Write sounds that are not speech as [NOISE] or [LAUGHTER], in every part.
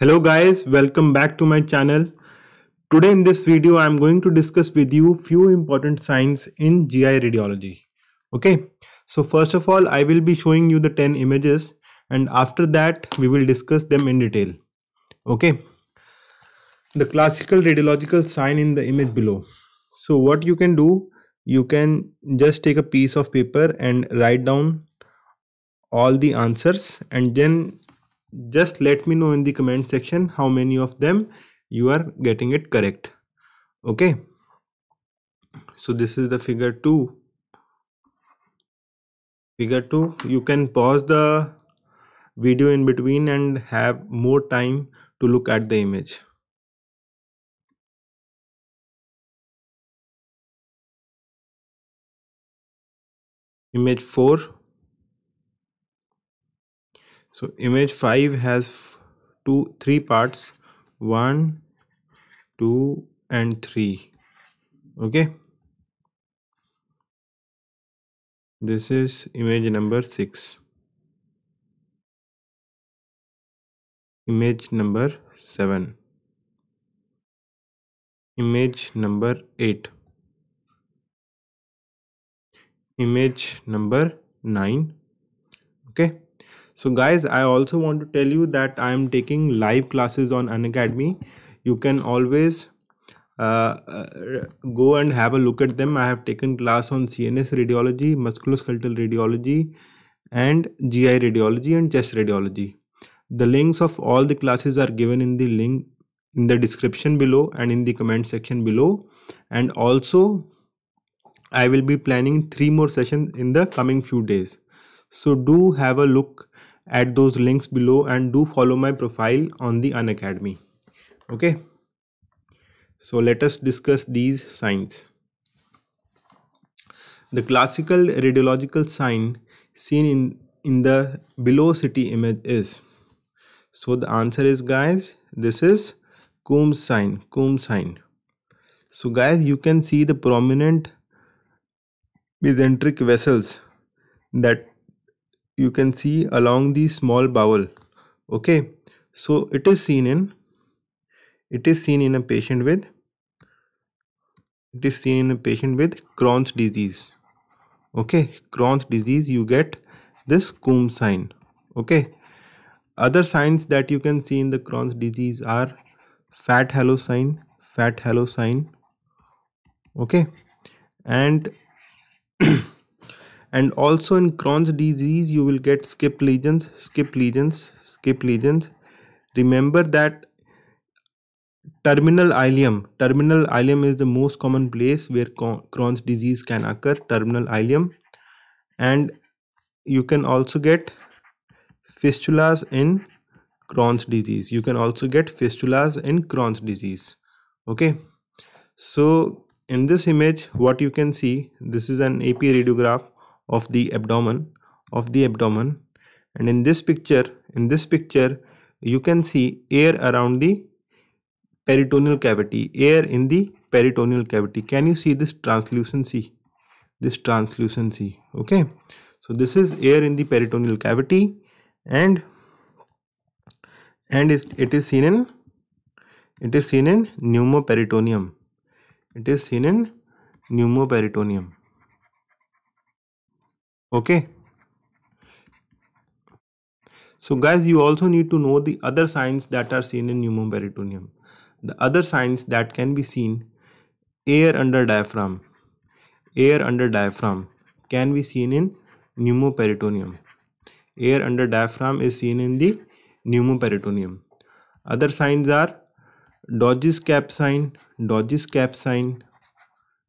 hello guys welcome back to my channel today in this video i'm going to discuss with you few important signs in gi radiology okay so first of all i will be showing you the 10 images and after that we will discuss them in detail okay the classical radiological sign in the image below so what you can do you can just take a piece of paper and write down all the answers and then just let me know in the comment section how many of them you are getting it correct okay so this is the figure 2 figure 2 you can pause the video in between and have more time to look at the image image 4 so image 5 has two three parts 1 2 and 3 okay this is image number 6 image number 7 image number 8 image number 9 okay so guys i also want to tell you that i am taking live classes on unacademy you can always uh, uh, go and have a look at them. I have taken class on CNS radiology, musculoskeletal radiology, and GI radiology and chest radiology. The links of all the classes are given in the link in the description below and in the comment section below. And also, I will be planning three more sessions in the coming few days. So do have a look at those links below and do follow my profile on the unacademy okay so let us discuss these signs the classical radiological sign seen in in the below city image is so the answer is guys this is Coombs sign Coombs sign so guys you can see the prominent mesenteric vessels that you can see along the small bowel okay so it is seen in it is seen in a patient with it is seen in a patient with Crohn's disease okay Crohn's disease you get this Coombs sign okay other signs that you can see in the Crohn's disease are fat halo sign fat halo sign okay and and also in Crohn's disease you will get skip lesions skip lesions skip lesions remember that terminal ileum terminal ileum is the most common place where Crohn's disease can occur terminal ileum and you can also get fistulas in Crohn's disease you can also get fistulas in Crohn's disease okay so in this image what you can see this is an AP radiograph of the abdomen of the abdomen and in this picture in this picture you can see air around the peritoneal cavity air in the peritoneal cavity can you see this translucency this translucency okay so this is air in the peritoneal cavity and and it is seen in it is seen in pneumoperitoneum it is seen in pneumoperitoneum okay so guys you also need to know the other signs that are seen in pneumoperitoneum the other signs that can be seen air under diaphragm air under diaphragm can be seen in pneumoperitoneum air under diaphragm is seen in the pneumoperitoneum other signs are Dodge's cap sign, Dodge's cap sign,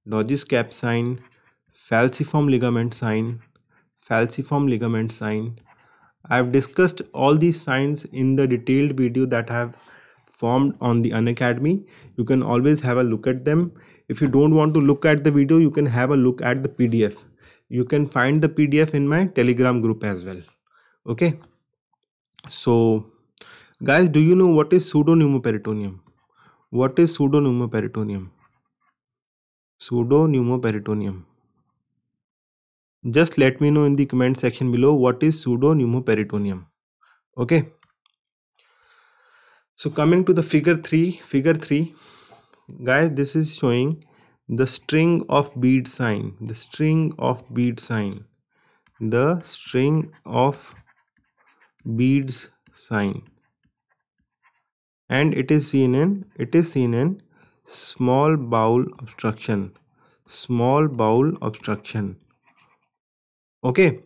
Dodge's cap false falciform ligament sign, falciform ligament sign. I have discussed all these signs in the detailed video that I have formed on the Unacademy. You can always have a look at them. If you don't want to look at the video, you can have a look at the PDF. You can find the PDF in my Telegram group as well. Okay. So, guys, do you know what is pseudopneumoperitoneum? What is pseudopneumoperitoneum? Pseudopneumoperitoneum just let me know in the comment section below what is pseudopneumoperitoneum okay so coming to the figure 3 figure 3 guys this is showing the string of bead sign the string of bead sign the string of beads sign and it is seen in it is seen in small bowel obstruction small bowel obstruction okay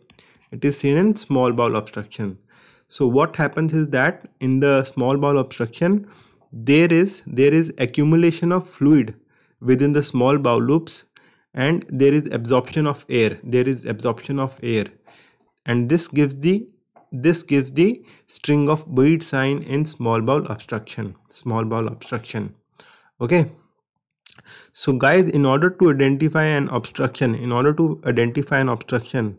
it is seen in small bowel obstruction so what happens is that in the small bowel obstruction there is there is accumulation of fluid within the small bowel loops and there is absorption of air there is absorption of air and this gives the this gives the string of bead sign in small bowel obstruction small bowel obstruction okay so guys in order to identify an obstruction in order to identify an obstruction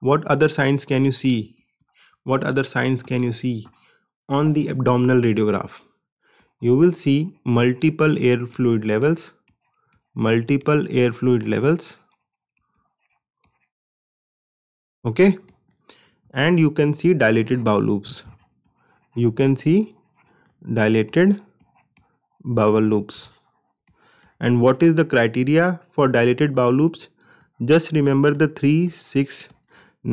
what other signs can you see what other signs can you see on the abdominal radiograph you will see multiple air fluid levels multiple air fluid levels okay and you can see dilated bowel loops you can see dilated bowel loops and what is the criteria for dilated bowel loops just remember the 3 6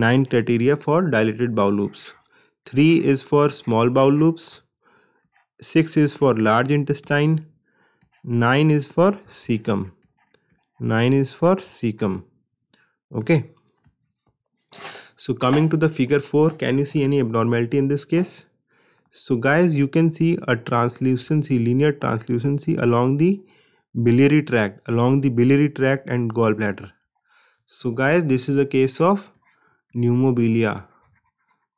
9 criteria for dilated bowel loops 3 is for small bowel loops 6 is for large intestine 9 is for cecum 9 is for cecum okay so coming to the figure 4 can you see any abnormality in this case so guys you can see a translucency linear translucency along the biliary tract along the biliary tract and gallbladder so guys this is a case of pneumobilia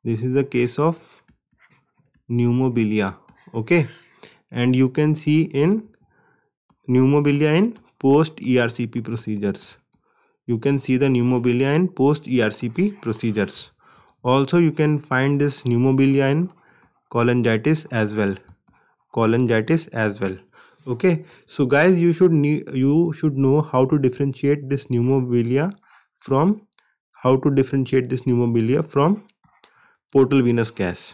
this is the case of pneumobilia okay and you can see in pneumobilia in post ERCP procedures you can see the pneumobilia in post ERCP procedures also you can find this pneumobilia in cholangitis as well cholangitis as well okay so guys you should you should know how to differentiate this pneumobilia from how to differentiate this pneumobilia from portal venous gas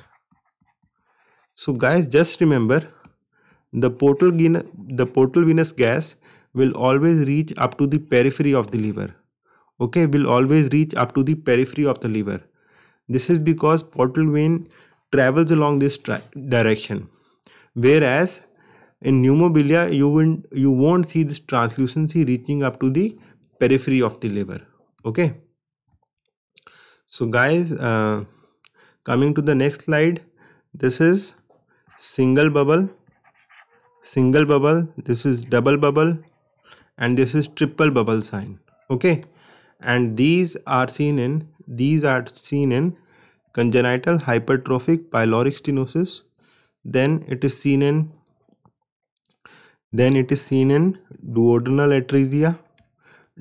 so guys just remember the portal the portal venous gas will always reach up to the periphery of the liver okay will always reach up to the periphery of the liver this is because portal vein travels along this direction whereas in pneumobilia you won't you won't see this translucency reaching up to the periphery of the liver okay so guys uh, coming to the next slide this is single bubble single bubble this is double bubble and this is triple bubble sign okay and these are seen in these are seen in congenital hypertrophic pyloric stenosis then it is seen in then it is seen in duodenal atresia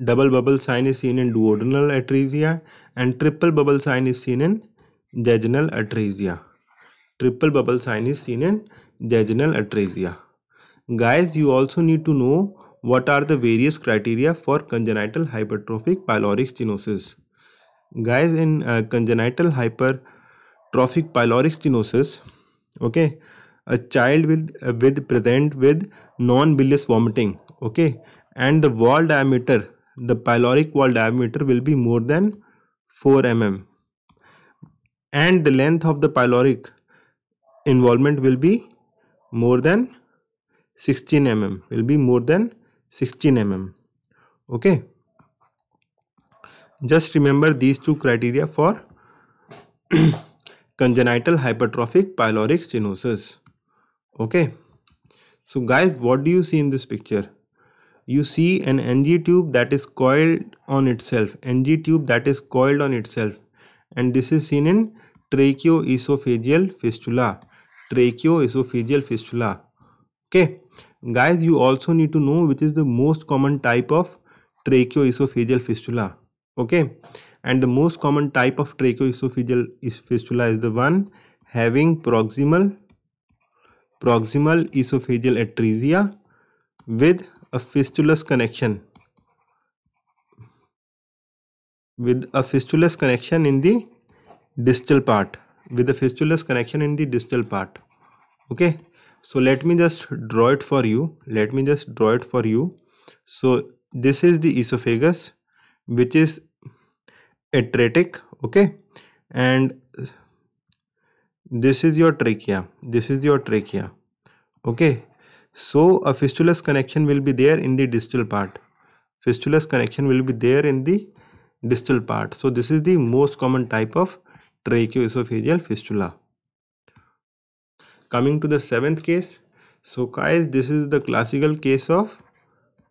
double bubble sign is seen in duodenal atresia and triple bubble sign is seen in jejunal atresia triple bubble sign is seen in jejunal atresia guys you also need to know what are the various criteria for congenital hypertrophic pyloric stenosis guys in uh, congenital hypertrophic pyloric stenosis okay a child will uh, with present with non bilious vomiting okay and the wall diameter the pyloric wall diameter will be more than 4 mm and the length of the pyloric involvement will be more than 16 mm will be more than 16 mm okay just remember these two criteria for [COUGHS] congenital hypertrophic pyloric stenosis okay so guys what do you see in this picture you see an ng tube that is coiled on itself ng tube that is coiled on itself and this is seen in tracheoesophageal fistula tracheoesophageal fistula okay guys you also need to know which is the most common type of tracheoesophageal fistula okay and the most common type of tracheoesophageal fistula is the one having proximal proximal esophageal atresia with a fistulous connection with a fistulous connection in the distal part with a fistulous connection in the distal part okay so let me just draw it for you let me just draw it for you so this is the esophagus which is atretic okay and this is your trachea this is your trachea okay so a fistulous connection will be there in the distal part. Fistulous connection will be there in the distal part. So this is the most common type of tracheoesophageal fistula. Coming to the seventh case. So guys, this is the classical case of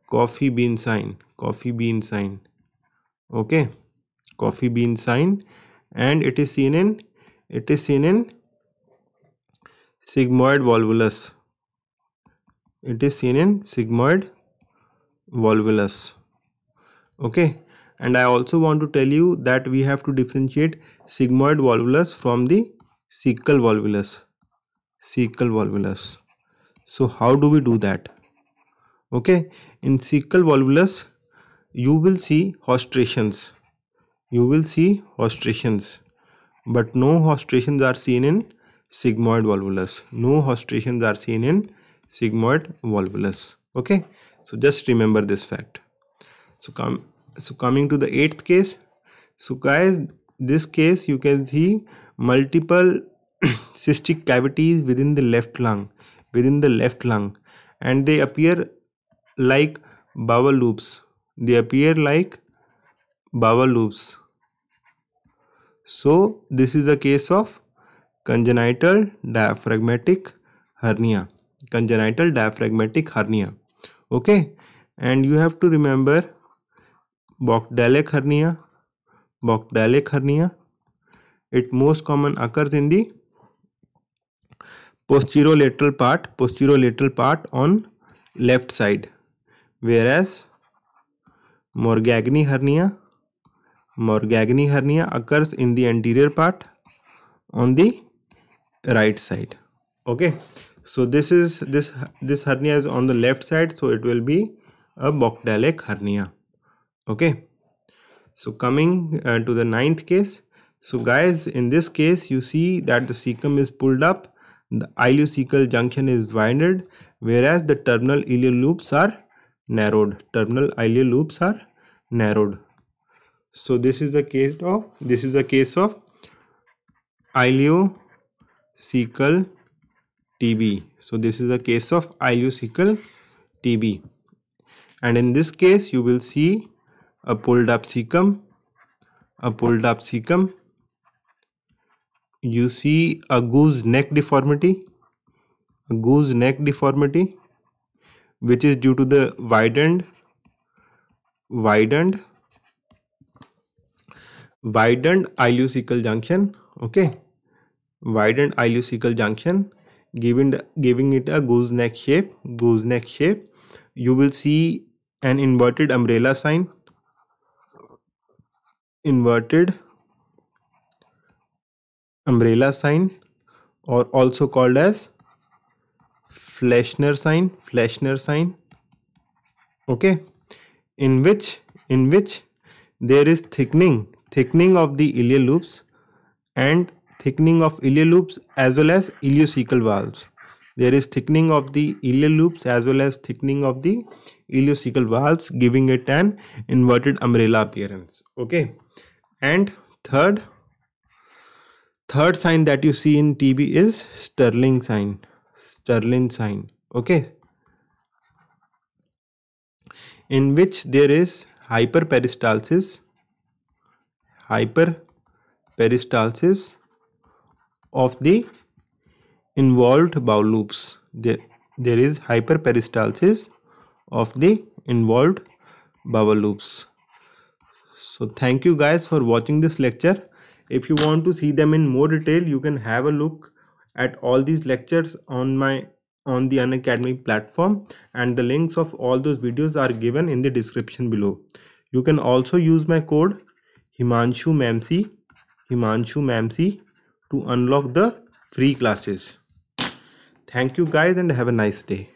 coffee bean sign. Coffee bean sign. Okay. Coffee bean sign. And it is seen in it is seen in sigmoid volvulus it is seen in sigmoid volvulus okay and I also want to tell you that we have to differentiate sigmoid volvulus from the cecal volvulus cecal volvulus so how do we do that okay in cecal volvulus you will see hostrations you will see hostrations but no hostrations are seen in sigmoid volvulus no hostrations are seen in sigmoid volvulus okay so just remember this fact so come so coming to the eighth case so guys this case you can see multiple [COUGHS] cystic cavities within the left lung within the left lung and they appear like bowel loops they appear like bowel loops so this is a case of congenital diaphragmatic hernia congenital diaphragmatic hernia okay and you have to remember Bochdalek hernia Bochdalek hernia it most common occurs in the posterolateral part posterolateral part on left side where as Morgagni hernia Morgagni hernia occurs in the anterior part on the right side okay so this is this this hernia is on the left side so it will be a bocdalic hernia okay so coming uh, to the ninth case so guys in this case you see that the cecum is pulled up the ileocecal junction is widened whereas the terminal ileal loops are narrowed terminal ileal loops are narrowed so this is the case of this is the case of ileocecal TB. So this is a case of ileocecal TB. And in this case, you will see a pulled up cecum, a pulled up cecum. You see a goose neck deformity, a goose neck deformity, which is due to the widened, widened, widened ileocecal junction. Okay, widened ileocecal junction giving giving it a gooseneck shape gooseneck shape you will see an inverted umbrella sign inverted umbrella sign or also called as Fleshner sign Fleshner sign okay in which in which there is thickening thickening of the ileal loops and thickening of ileal loops as well as ileocecal valves there is thickening of the ileal loops as well as thickening of the ileocecal valves giving it an inverted umbrella appearance okay and third third sign that you see in tb is sterling sign sterling sign okay in which there is hyperperistalsis hyperperistalsis of the involved bowel loops. There, there is hyperperistalsis of the involved bowel loops. So thank you guys for watching this lecture. If you want to see them in more detail, you can have a look at all these lectures on my on the Unacademy platform and the links of all those videos are given in the description below. You can also use my code Himanshu Mamsi Himanshu Mamsi to unlock the free classes. Thank you guys and have a nice day.